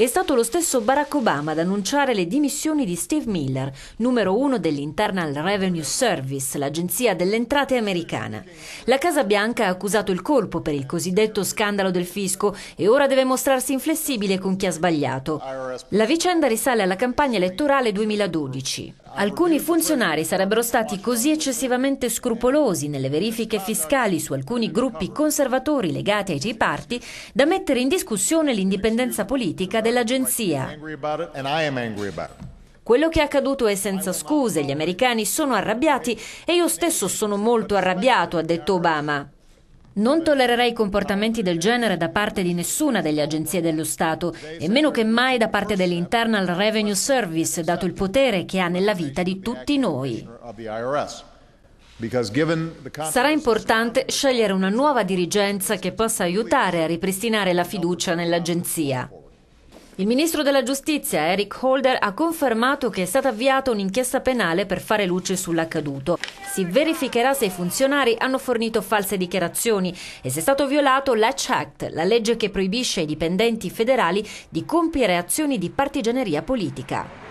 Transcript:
È stato lo stesso Barack Obama ad annunciare le dimissioni di Steve Miller, numero uno dell'Internal Revenue Service, l'agenzia delle entrate americana. La Casa Bianca ha accusato il colpo per il cosiddetto scandalo del fisco e ora deve mostrarsi inflessibile con chi ha sbagliato. La vicenda risale alla campagna elettorale 2012. Alcuni funzionari sarebbero stati così eccessivamente scrupolosi nelle verifiche fiscali su alcuni gruppi conservatori legati ai parti da mettere in discussione l'indipendenza politica dell'agenzia. Quello che è accaduto è senza scuse, gli americani sono arrabbiati e io stesso sono molto arrabbiato, ha detto Obama. Non tollererei comportamenti del genere da parte di nessuna delle agenzie dello Stato e meno che mai da parte dell'Internal Revenue Service, dato il potere che ha nella vita di tutti noi. Sarà importante scegliere una nuova dirigenza che possa aiutare a ripristinare la fiducia nell'agenzia. Il ministro della giustizia Eric Holder ha confermato che è stata avviata un'inchiesta penale per fare luce sull'accaduto si verificherà se i funzionari hanno fornito false dichiarazioni e se è stato violato l'Hatch Act, la legge che proibisce ai dipendenti federali di compiere azioni di partigianeria politica.